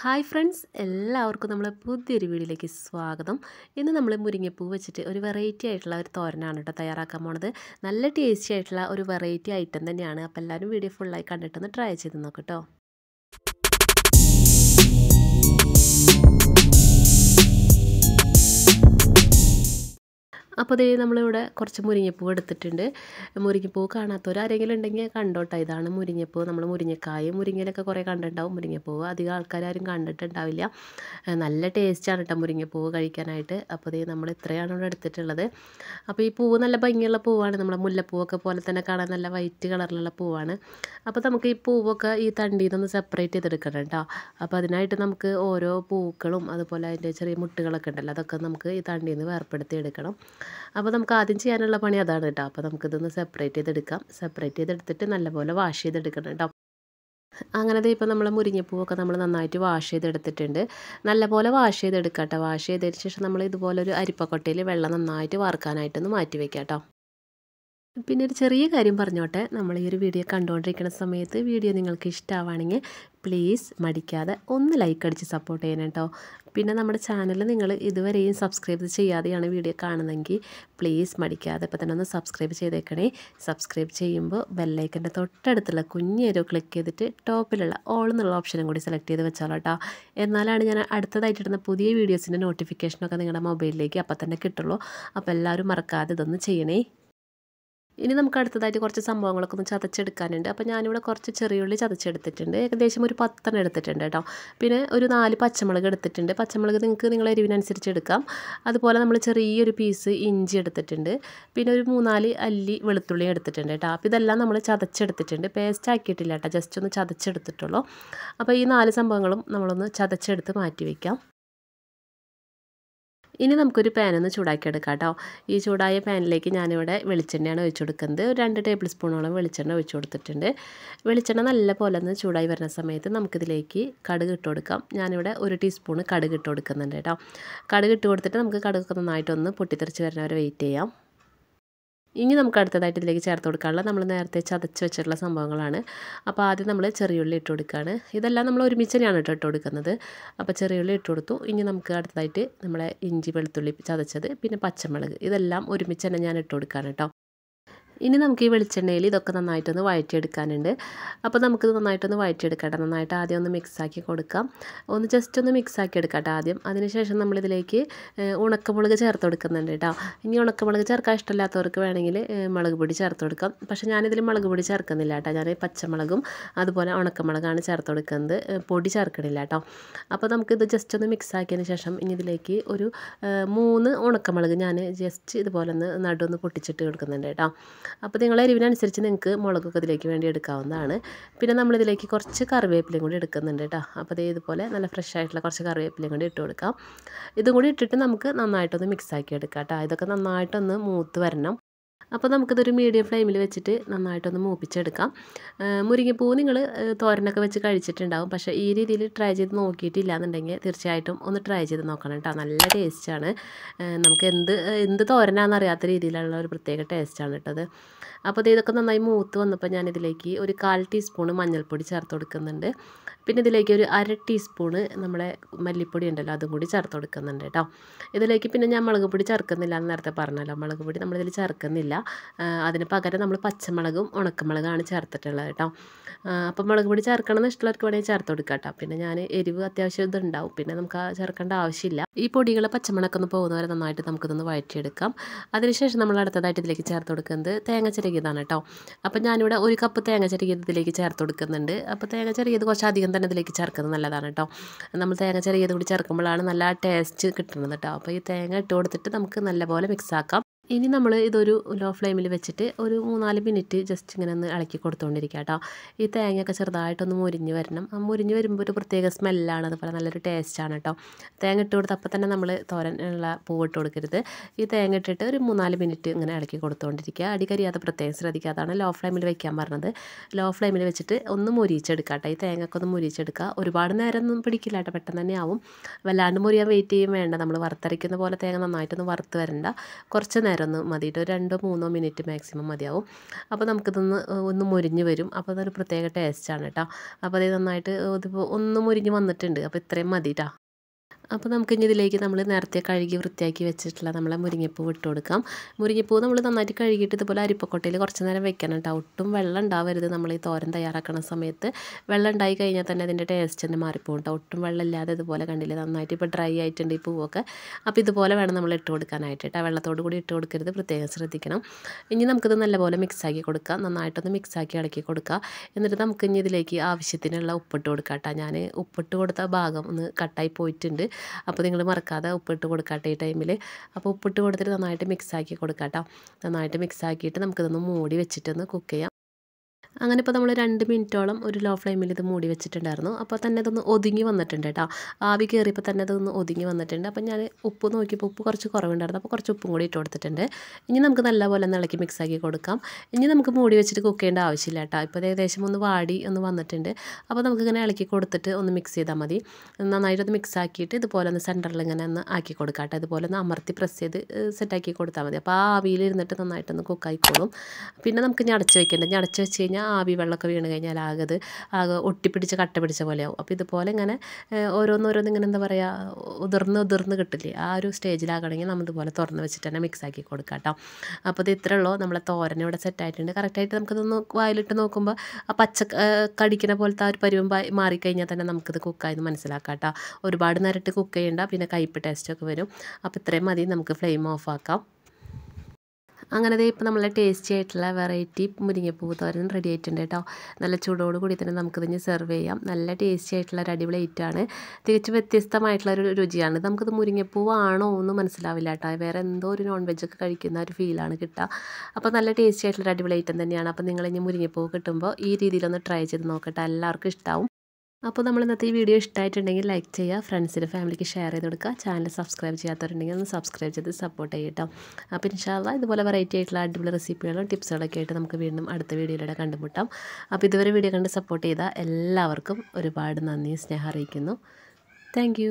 hi friends എല്ലാവർക്കും നമ്മളെ പുതിയൊരു വീഡിയോയിലേക്ക് സ്വാഗതം ഇന്ന് നമ്മൾ മുരിങ്ങപ്പൂ വെച്ചിട്ട് ഒരു വെറൈറ്റി ആയിട്ടുള്ള ഒരു തോരനാണ് കേട്ടോ തയ്യാറാക്കാൻ പോണത് നല്ല ടേസ്റ്റി ആയിട്ടുള്ള ഒരു വെറൈറ്റി ഐറ്റം തന്നെയാണ് അപ്പോൾ എല്ലാവരും വീഡിയോ ഫുള്ളായി കണ്ടിട്ടൊന്ന് ട്രൈ ചെയ്ത് നോക്കട്ടോ അപ്പോൾ ദേ നമ്മളിവിടെ കുറച്ച് മുരിങ്ങപ്പൂ എടുത്തിട്ടുണ്ട് മുരിങ്ങപ്പൂ ആരെങ്കിലും ഉണ്ടെങ്കിൽ കണ്ടോട്ടെ ഇതാണ് മുരിങ്ങപ്പൂ നമ്മൾ മുരിങ്ങക്കായും മുരിങ്ങയിലൊക്കെ കുറേ കണ്ടിട്ടുണ്ടാവും മുരിങ്ങപ്പൂവ് അധികം ആൾക്കാരും കണ്ടിട്ടുണ്ടാവില്ല നല്ല ടേസ്റ്റാണ് കേട്ടോ മുരിങ്ങപ്പൂവ് കഴിക്കാനായിട്ട് അപ്പോൾ ദേ നമ്മൾ ഇത്രയാണ് ഇവിടെ എടുത്തിട്ടുള്ളത് അപ്പോൾ ഈ പൂവ് നല്ല ഭംഗിയുള്ള പൂവാണ് നമ്മളെ മുല്ലപ്പൂവൊക്കെ പോലെ തന്നെ കാണാൻ നല്ല വൈറ്റ് കളറിലുള്ള പൂവാണ് അപ്പോൾ നമുക്ക് ഈ പൂവൊക്കെ ഈ തണ്ടിയിൽ നിന്ന് സെപ്പറേറ്റ് ചെയ്തെടുക്കണം കേട്ടോ അപ്പോൾ അതിനായിട്ട് നമുക്ക് ഓരോ പൂക്കളും അതുപോലെ അതിൻ്റെ ചെറിയ മുട്ടുകളൊക്കെ ഉണ്ടല്ലോ അതൊക്കെ നമുക്ക് ഈ തണ്ടിയിൽ നിന്ന് വേർപ്പെടുത്തി എടുക്കണം അപ്പോൾ നമുക്ക് ആദ്യം ചെയ്യാനുള്ള പണി അതാണ് കേട്ടോ അപ്പോൾ നമുക്കിതൊന്ന് സെപ്പറേറ്റ് ചെയ്തെടുക്കാം സെപ്പറേറ്റ് ചെയ്തെടുത്തിട്ട് നല്ലപോലെ വാഷ് ചെയ്തെടുക്കണം കേട്ടോ അങ്ങനെ ഇപ്പോൾ നമ്മൾ മുരിങ്ങപ്പൂവൊക്കെ നമ്മൾ നന്നായിട്ട് വാഷ് ചെയ്തെടുത്തിട്ടുണ്ട് നല്ലപോലെ വാഷ് ചെയ്തെടുക്കാം കേട്ടോ വാഷ് ചെയ്തതിന് ശേഷം നമ്മൾ ഇതുപോലെ ഒരു അരിപ്പക്കൊട്ടയിൽ വെള്ളം നന്നായിട്ട് വറുക്കാനായിട്ടൊന്ന് മാറ്റി വയ്ക്കാം കേട്ടോ പിന്നെ ഒരു ചെറിയ കാര്യം പറഞ്ഞോട്ടെ നമ്മൾ ഈ ഒരു വീഡിയോ കണ്ടുകൊണ്ടിരിക്കുന്ന സമയത്ത് വീഡിയോ നിങ്ങൾക്ക് ഇഷ്ടമാവുകയാണെങ്കിൽ പ്ലീസ് മടിക്കാതെ ഒന്ന് ലൈക്ക് അടിച്ച് സപ്പോർട്ട് ചെയ്യണം കേട്ടോ പിന്നെ നമ്മുടെ ചാനൽ നിങ്ങൾ ഇതുവരെയും സബ്സ്ക്രൈബ് ചെയ്യാതെയാണ് വീഡിയോ കാണുന്നതെങ്കിൽ പ്ലീസ് മടിക്കാതെ ഇപ്പം തന്നെ ഒന്ന് സബ്സ്ക്രൈബ് ചെയ്തേക്കണേ സബ്സ്ക്രൈബ് ചെയ്യുമ്പോൾ ബെല്ലൈക്കൻ്റെ തൊട്ടടുത്തുള്ള കുഞ്ഞേരോ ക്ലിക്ക് ചെയ്തിട്ട് ടോപ്പിലുള്ള ഓൾ എന്നുള്ള ഓപ്ഷനും കൂടി സെലക്ട് ചെയ്ത് വെച്ചോളൂ കേട്ടോ എന്നാലാണ് ഞാൻ അടുത്തതായിട്ടിടുന്ന പുതിയ വീഡിയോസിൻ്റെ നോട്ടിഫിക്കേഷനൊക്കെ നിങ്ങളുടെ മൊബൈലിലേക്ക് അപ്പം തന്നെ കിട്ടുള്ളൂ അപ്പോൾ എല്ലാവരും മറക്കാതെ ഇതൊന്ന് ചെയ്യണേ ഇനി നമുക്ക് അടുത്തതായിട്ട് കുറച്ച് സംഭവങ്ങളൊക്കെ ഒന്ന് ചതച്ചെടുക്കാനുണ്ട് അപ്പോൾ ഞാനിവിടെ കുറച്ച് ചെറിയുള്ളി ചതച്ചെടുത്തിട്ടുണ്ട് ഏകദേശം ഒരു പത്തെണ്ണം എടുത്തിട്ടുണ്ട് കേട്ടോ പിന്നെ ഒരു നാല് പച്ചമുളക് എടുത്തിട്ടുണ്ട് പച്ചമുളക് നിങ്ങൾക്ക് നിങ്ങളെ എരിവിനനുസരിച്ച് എടുക്കാം അതുപോലെ നമ്മൾ ചെറിയൊരു പീസ് ഇഞ്ചി എടുത്തിട്ടുണ്ട് പിന്നെ ഒരു മൂന്നാല് അല്ലി വെളുത്തുള്ളി എടുത്തിട്ടുണ്ട് കേട്ടോ അപ്പോൾ ഇതെല്ലാം നമ്മൾ ചതച്ചെടുത്തിട്ടുണ്ട് പേസ്റ്റ് ആക്കിയിട്ടില്ല കേട്ടോ ജസ്റ്റ് ഒന്ന് ചതച്ചെടുത്തിട്ടുള്ളൂ അപ്പോൾ ഈ നാല് സംഭവങ്ങളും നമ്മളൊന്ന് ചതച്ചെടുത്ത് മാറ്റി വയ്ക്കാം ഇനി നമുക്കൊരു പാനൊന്ന് ചൂടാക്കിയെടുക്കാം കേട്ടോ ഈ ചൂടായ പാനിലേക്ക് ഞാനിവിടെ വെളിച്ചെണ്ണയാണ് ഒഴിച്ചു കൊടുക്കുന്നത് ഒരു രണ്ട് ടേബിൾ സ്പൂണോളം വെളിച്ചെണ്ണ ഒഴിച്ചു കൊടുത്തിട്ടുണ്ട് വെളിച്ചെണ്ണ നല്ല പോലെ ഒന്ന് ചൂടായി വരുന്ന സമയത്ത് നമുക്കിതിലേക്ക് കടുക് ഇട്ട് കൊടുക്കാം ഞാനിവിടെ ഒരു ടീസ്പൂണ് കടുക് ഇട്ട് കൊടുക്കുന്നുണ്ട് കേട്ടോ കടുക് ഇട്ട് കൊടുത്തിട്ട് നമുക്ക് കടുകൊക്കെ നന്നായിട്ടൊന്ന് പൊട്ടിത്തെറിച്ച് വരുന്നവരെ വെയിറ്റ് ചെയ്യാം ഇനി നമുക്ക് അടുത്തതായിട്ട് ഇതിലേക്ക് ചേർത്ത് കൊടുക്കാനുള്ള നമ്മൾ നേരത്തെ ചതച്ച് വെച്ചിട്ടുള്ള സംഭവങ്ങളാണ് അപ്പോൾ ആദ്യം നമ്മൾ ചെറിയുള്ളി ഇട്ട് കൊടുക്കുകയാണ് ഇതെല്ലാം നമ്മൾ ഒരുമിച്ച് തന്നെയാണ് കേട്ടോ ഇട്ട് കൊടുക്കുന്നത് അപ്പോൾ ചെറിയുള്ളി ഇട്ട് കൊടുത്തു ഇനി നമുക്ക് അടുത്തതായിട്ട് നമ്മളെ ഇഞ്ചി വെളുത്തുള്ളി ചതച്ചത് പിന്നെ പച്ചമുളക് ഇതെല്ലാം ഒരുമിച്ച് തന്നെ ഞാൻ ഇട്ട് കൊടുക്കുകയാണ് കേട്ടോ ഇനി നമുക്ക് ഈ വെളിച്ചെണ്ണയിൽ ഇതൊക്കെ നന്നായിട്ടൊന്ന് വഴറ്റിയെടുക്കാനുണ്ട് അപ്പോൾ നമുക്കിത് നന്നായിട്ടൊന്ന് വഴറ്റിയെടുക്കട്ടെ നന്നായിട്ട് ആദ്യം ഒന്ന് മിക്സാക്കി കൊടുക്കാം ഒന്ന് ജസ്റ്റ് ഒന്ന് മിക്സാക്കി എടുക്കട്ടെ ആദ്യം അതിനുശേഷം നമ്മളിതിലേക്ക് ഉണക്കമുളക് ചേർത്ത് കൊടുക്കുന്നുണ്ട് കേട്ടോ ഇനി ഉണക്കമുളക് ചേർക്കാൻ ഇഷ്ടമില്ലാത്തവർക്ക് വേണമെങ്കിൽ മുളക് പൊടി ചേർത്ത് കൊടുക്കാം പക്ഷേ ഞാനിതിൽ മുളക് പൊടി ചേർക്കുന്നില്ല കേട്ടോ ഞാൻ പച്ചമുളകും അതുപോലെ ഉണക്കമുളകാണ് ചേർത്ത് കൊടുക്കുന്നത് പൊടി ചേർക്കണില്ല കേട്ടോ അപ്പോൾ നമുക്കിത് ജസ്റ്റ് ഒന്ന് മിക്സാക്കിയതിന് ശേഷം ഇനി ഇതിലേക്ക് ഒരു മൂന്ന് ഉണക്കമുളക് ഞാൻ ജസ്റ്റ് ഇതുപോലെ ഒന്ന് നടുവൊന്ന് പൊട്ടിച്ചിട്ട് കൊടുക്കുന്നുണ്ട് കേട്ടോ അപ്പോൾ നിങ്ങൾ എരിവിനനുസരിച്ച് നിങ്ങൾക്ക് മുളകൊക്കെ ഇതിലേക്ക് വേണ്ടി എടുക്കാവുന്നതാണ് പിന്നെ നമ്മളിതിലേക്ക് കുറച്ച് കറിവേപ്പിലയും കൂടി എടുക്കുന്നുണ്ട് കേട്ടോ അപ്പോൾ ഇത് ഇതുപോലെ നല്ല ഫ്രഷ് ആയിട്ടുള്ള കുറച്ച് കറിവേപ്പിലയും കൂടി ഇട്ട് കൊടുക്കാം ഇതും കൂടി ഇട്ടിട്ട് നമുക്ക് നന്നായിട്ടൊന്ന് മിക്സ് ആക്കി എടുക്കാം കേട്ടോ ഇതൊക്കെ നന്നായിട്ടൊന്ന് മൂത്ത് വരണം അപ്പോൾ നമുക്കിതൊരു മീഡിയം ഫ്ലെയിമിൽ വെച്ചിട്ട് നന്നായിട്ടൊന്ന് മൂപ്പിച്ചെടുക്കാം മുരിങ്ങപ്പൂ നിങ്ങൾ തോരനൊക്കെ വെച്ച് കഴിച്ചിട്ടുണ്ടാവും പക്ഷേ ഈ രീതിയിൽ ട്രൈ ചെയ്ത് നോക്കിയിട്ടില്ല എന്നുണ്ടെങ്കിൽ തീർച്ചയായിട്ടും ഒന്ന് ട്രൈ ചെയ്ത് നോക്കണം കേട്ടോ നല്ല ടേസ്റ്റാണ് നമുക്ക് എന്ത് എന്ത് തോരനാണെന്ന് അറിയാത്ത രീതിയിലുള്ള ഒരു പ്രത്യേക ടേസ്റ്റാണ് കേട്ടത് അപ്പോൾ ഇതൊക്കെ നന്നായി മൂത്ത് വന്നപ്പോൾ ഞാനിതിലേക്ക് ഒരു കാൽ ടീസ്പൂൺ മഞ്ഞൾപ്പൊടി ചേർത്ത് കൊടുക്കുന്നുണ്ട് പിന്നെ ഇതിലേക്ക് ഒരു അര ടീസ്പൂണ് നമ്മുടെ മല്ലിപ്പൊടി ഉണ്ടല്ലോ അതും കൂടി ചേർത്ത് കൊടുക്കുന്നുണ്ട് കേട്ടോ ഇതിലേക്ക് പിന്നെ ഞാൻ മുളക് പൊടി ചേർക്കുന്നില്ല എന്ന് നേരത്തെ പറഞ്ഞല്ലോ മുളക് പൊടി നമ്മളിതിൽ ചേർക്കുന്നില്ല അതിന് പകരം നമ്മൾ പച്ചമുളകും ഉണക്കമുളകാണ് ചേർത്തിട്ടുള്ളത് കേട്ടോ അപ്പം മുളക് പൊടി ചേർക്കണം എന്ന് ഇഷ്ടമുള്ളവർക്ക് വേണമെങ്കിൽ ചേർത്ത് കൊടുക്കാം കേട്ടോ പിന്നെ ഞാൻ എരിവ് അത്യാവശ്യം ഇതുണ്ടാവും പിന്നെ നമുക്ക് ചേർക്കേണ്ട ആവശ്യമില്ല ഈ പൊടികൾ പച്ചമുളക്കൊന്ന് പോകുന്ന വരെ നന്നായിട്ട് നമുക്കിതൊന്ന് വഴറ്റിയെടുക്കാം അതിനുശേഷം നമ്മൾ അടുത്തതായിട്ട് ഇതിലേക്ക് ചേർത്ത് കൊടുക്കുന്നത് തേങ്ങ ചിരകിയതാണ് കേട്ടോ അപ്പം ഞാനിവിടെ ഒരു കപ്പ് തേങ്ങ ചിരകിയത് ഇതിലേക്ക് ചേർത്ത് കൊടുക്കുന്നുണ്ട് അപ്പോൾ തേങ്ങ ചിരകിയത് കുറച്ചധികം തന്നെ ഇതിലേക്ക് ചേർക്കുന്നത് നല്ലതാണ് കേട്ടോ നമ്മൾ തേങ്ങ ചെറിയത് കൂടി ചേർക്കുമ്പോഴാണ് നല്ല ടേസ്റ്റ് കിട്ടുന്നത് കേട്ടോ അപ്പോൾ ഈ തേങ്ങ ഇട്ട് കൊടുത്തിട്ട് നമുക്ക് നല്ലപോലെ മിക്സ് ആക്കാം ഇനി നമ്മൾ ഇതൊരു ലോ ഫ്ലെയിമിൽ വെച്ചിട്ട് ഒരു മൂന്നാല് മിനിറ്റ് ജസ്റ്റ് ഇങ്ങനെ ഒന്ന് ഇളക്കി കൊടുത്തുകൊണ്ടിരിക്കുക കേട്ടോ ഈ തേങ്ങയൊക്കെ ചെറുതായിട്ടൊന്ന് മുരിഞ്ഞ് വരണം ആ മുരിഞ്ഞ് വരുമ്പോൾ ഒരു പ്രത്യേക സ്മെല്ലാണ് അതുപോലെ നല്ലൊരു ടേസ്റ്റാണ് കേട്ടോ തേങ്ങ ഇട്ട് കൊടുത്ത് അപ്പം തന്നെ നമ്മൾ തോരൻ ഉള്ള പൂവിട്ട് കൊടുക്കരുത് ഈ തേങ്ങ ഇട്ടിട്ട് ഒരു മൂന്നാല് മിനിറ്റ് ഇങ്ങനെ ഇളക്കി കൊടുത്തുകൊണ്ടിരിക്കുക അടികരിയാതെ പ്രത്യേകം ശ്രദ്ധിക്കാതാണ് ലോ ഫ്ലെയിമിൽ വെക്കാൻ പറഞ്ഞത് ലോ ഫ്ലെയിമിൽ വെച്ചിട്ട് ഒന്ന് മുരിച്ചെടുക്കുക കേട്ടോ ഈ തേങ്ങയൊക്കെ ഒന്ന് മുരിച്ചെടുക്കുക ഒരുപാട് നേരം ഒന്നും പിടിക്കില്ല കേട്ടോ പെട്ടെന്ന് തന്നെ ആവും വല്ലാണ്ട് മുറിയാൻ വെയിറ്റ് ചെയ്യും വേണ്ട നമ്മൾ വറുത്തരയ്ക്കുന്ന പോലെ തേങ്ങ നന്നായിട്ടൊന്ന് വറുത്ത് വരണ്ട കുറച്ച് നേരം നേരം ഒന്ന് മതി കേട്ടോ രണ്ടോ മൂന്നോ മിനിറ്റ് മാക്സിമം മതിയാവും അപ്പോൾ നമുക്കിതൊന്ന് ഒന്ന് മുരിഞ്ഞ് വരും അപ്പോൾ അതൊരു പ്രത്യേക ടേസ്റ്റാണ് കേട്ടോ അപ്പോൾ അത് നന്നായിട്ട് ഇതിപ്പോൾ ഒന്ന് മുരിഞ്ഞ് വന്നിട്ടുണ്ട് അപ്പോൾ ഇത്രയും മതി കേട്ടോ അപ്പോൾ നമുക്ക് ഇനി ഇതിലേക്ക് നമ്മൾ നേരത്തെ കഴുകി വൃത്തിയാക്കി വെച്ചിട്ടുള്ള നമ്മളെ മുരിങ്ങപ്പൂ ഇട്ട് കൊടുക്കാം മുരിങ്ങപ്പൂ നമ്മൾ നന്നായിട്ട് കഴുകിയിട്ട് ഇതുപോലെ അരിപ്പക്കൊട്ടയിൽ കുറച്ച് നേരം വെക്കണം കേട്ടോ ഒട്ടും വെള്ളം ഉണ്ടാവരുത് നമ്മൾ ഈ തോരൻ തയ്യാറാക്കുന്ന സമയത്ത് വെള്ളം ഉണ്ടായി കഴിഞ്ഞാൽ തന്നെ അതിൻ്റെ ടേസ്റ്റ് തന്നെ മാറിപ്പോകും കേട്ടോ ഒട്ടും വെള്ളമില്ലാതെ ഇതുപോലെ കണ്ടില്ലേ നന്നായിട്ട് ഇപ്പോൾ ഡ്രൈ ആയിട്ടുണ്ട് ഈ പൂവൊക്കെ അപ്പോൾ ഇതുപോലെ വേണം നമ്മൾ ഇട്ട് കൊടുക്കാനായിട്ട് കേട്ടോ വെള്ളത്തോട് കൂടി ഇട്ട് കൊടുക്കരുത് പ്രത്യേകം ശ്രദ്ധിക്കണം ഇനി നമുക്കിത് നല്ലപോലെ മിക്സാക്കി കൊടുക്കാം നന്നായിട്ടൊന്ന് മിക്സാക്കി ഇളക്കി കൊടുക്കുക എന്നിട്ട് നമുക്ക് ഇനി ഇതിലേക്ക് ആവശ്യത്തിനുള്ള ഉപ്പിട്ട് കൊടുക്കാം കേട്ടോ ഞാൻ ഉപ്പിട്ട് കൊടുത്ത ഭാഗം ഒന്ന് കട്ടായി പോയിട്ടുണ്ട് അപ്പോൾ നിങ്ങൾ മറക്കാതെ ഉപ്പിട്ട് കൊടുക്കാട്ടെ ഈ ടൈമിൽ അപ്പോൾ ഉപ്പിട്ട് കൊടുത്തിട്ട് നന്നായിട്ട് മിക്സാക്കി കൊടുക്കാം കേട്ടോ നന്നായിട്ട് മിക്സാക്കിയിട്ട് നമുക്കിതൊന്ന് മൂടി വെച്ചിട്ടൊന്ന് കുക്ക് ചെയ്യാം അങ്ങനെ ഇപ്പോൾ നമ്മൾ രണ്ട് മിനിറ്റോളം ഒരു ലോ ഫ്ലെയിമിൽ ഇത് മൂടി വെച്ചിട്ടുണ്ടായിരുന്നു അപ്പോൾ തന്നെ ഇതൊന്ന് ഒതുങ്ങി വന്നിട്ടുണ്ട് കേട്ടോ ആവി കയറിയപ്പോൾ തന്നെ ഇതൊന്ന് ഒതുങ്ങി വന്നിട്ടുണ്ട് അപ്പോൾ ഞാൻ ഉപ്പ് നോക്കിയപ്പോൾ ഉപ്പ് കുറച്ച് കുറവുണ്ടായിരുന്നു അപ്പോൾ കുറച്ച് ഉപ്പും കൂടി ഇട്ട് കൊടുത്തിട്ടുണ്ട് ഇനി നമുക്ക് നല്ലപോലെ ഒന്ന് ഇളക്കി മിക്സ് ആക്കി കൊടുക്കാം ഇനി നമുക്ക് മൂടി വെച്ചിട്ട് കുക്ക് ചെയ്യേണ്ട ആവശ്യമില്ല കേട്ടോ ഇപ്പോൾ ഏകദേശം ഒന്ന് വാടി ഒന്ന് വന്നിട്ടുണ്ട് അപ്പോൾ നമുക്കിങ്ങനെ ഇളക്കി കൊടുത്തിട്ട് ഒന്ന് മിക്സ് ചെയ്താൽ മതി നന്നായിട്ടൊന്ന് മിക്സ് ആക്കിയിട്ട് ഇതുപോലെ ഒന്ന് സെൻറ്ററിൽ ഇങ്ങനെ ഒന്ന് ആക്കി കൊടുക്കാം കേട്ടോ ഇതുപോലെ ഒന്ന് അമർത്തി പ്രസ് ചെയ്ത് സെറ്റാക്കി കൊടുത്താൽ മതി അപ്പോൾ ആ ആവിയിൽ ഇരുന്നിട്ട് നന്നായിട്ടൊന്ന് കുക്കായിക്കോളും പിന്നെ നമുക്ക് ഞടച്ച് വെക്കേണ്ടത് ഞടച്ച് വെച്ച് കഴിഞ്ഞാൽ ആവി വെള്ളമൊക്കെ വീണ് കഴിഞ്ഞാൽ ആകത് ആകെ ഒട്ടിപ്പിടിച്ച് കട്ട പിടിച്ച പോലെയാവും അപ്പോൾ ഇതുപോലെ ഇങ്ങനെ ഓരോന്നോരോന്ന് ഇങ്ങനെ എന്താ പറയുക ഉതിർന്ന് ഉതിർന്ന് കിട്ടില്ലേ ആ ഒരു സ്റ്റേജിലാകണമെങ്കിൽ നമ്മൾ ഇതുപോലെ തുറന്ന് വെച്ചിട്ട് തന്നെ മിക്സ് ആക്കി കൊടുക്കാം കേട്ടോ അപ്പോൾ ഇത് ഇത്രേ ഉള്ളൂ നമ്മളെ തോരൻ ഇവിടെ സെറ്റായിട്ടുണ്ട് കറക്റ്റായിട്ട് നമുക്കിതൊന്ന് വായിലിട്ട് നോക്കുമ്പോൾ ആ പച്ച കടിക്കുന്ന പോലത്തെ ആ ഒരു പരുവം മാറിക്കഴിഞ്ഞാൽ തന്നെ നമുക്കിത് കുക്കായെന്ന് മനസ്സിലാക്കാം കേട്ടോ ഒരുപാട് നേരിട്ട് കുക്ക് ചെയ്യേണ്ട പിന്നെ കയ്പ്പ് ടേസ്റ്റൊക്കെ വരും അപ്പോൾ ഇത്രയും മതി നമുക്ക് ഫ്ലെയിം ഓഫ് ആക്കാം അങ്ങനെ ഇപ്പം നമ്മൾ ടേസ്റ്റി ആയിട്ടുള്ള വെറൈറ്റി മുരിങ്ങപ്പൂ തോരൻ റെഡി ആയിട്ടുണ്ട് കേട്ടോ നല്ല ചൂടോട് കൂടി തന്നെ നമുക്കിതിന് സെർവ് ചെയ്യാം നല്ല ടേസ്റ്റി ആയിട്ടുള്ള ഒരു അടിപൊളി ഐറ്റമാണ് തികച്ചും വ്യത്യസ്തമായിട്ടുള്ള ഒരു രുചിയാണ് നമുക്കിത് മുരിങ്ങപ്പൂവാണോ എന്ന് മനസ്സിലാവില്ല കേട്ടോ വേറെ എന്തോ ഒരു നോൺ വെജൊക്കെ കഴിക്കുന്ന ഒരു ഫീലാണ് കിട്ടുക അപ്പോൾ നല്ല ടേസ്റ്റി ആയിട്ടുള്ള ഒരു അടിപൊളി ഐറ്റം തന്നെയാണ് അപ്പോൾ നിങ്ങളിനി മുരിങ്ങപ്പൂ കിട്ടുമ്പോൾ ഈ രീതിയിലൊന്ന് ട്രൈ ചെയ്ത് നോക്കട്ടെ എല്ലാവർക്കും ഇഷ്ടമാവും അപ്പോൾ നമ്മൾ ഇന്നത്തെ ഈ വീഡിയോ ഇഷ്ടമായിട്ടുണ്ടെങ്കിൽ ലൈക്ക് ചെയ്യുക ഫ്രണ്ട്സിന് ഫാമിലിക്ക് ഷെയർ ചെയ്ത് കൊടുക്കുക ചാനൽ സബ്സ്ക്രൈബ് ചെയ്യാത്തവരുണ്ടെങ്കിൽ ഒന്ന് സബ്സ്ക്രൈബ് ചെയ്ത് സപ്പോർട്ട് ചെയ്യട്ടോ അപ്പോൾ ഇൻഷാല്ല ഇതുപോലെ വെറൈറ്റി ആയിട്ടുള്ള അടിപൊളി റെസിപ്പികളും ടിപ്സുകളൊക്കെ ആയിട്ട് നമുക്ക് വീണ്ടും അടുത്ത വീഡിയോയിലൂടെ കണ്ടുമുട്ടാം അപ്പോൾ ഇതുവരെ വീഡിയോ കണ്ട് സപ്പോർട്ട് ചെയ്ത എല്ലാവർക്കും ഒരുപാട് നന്ദി സ്നേഹം അറിയിക്കുന്നു താങ്ക്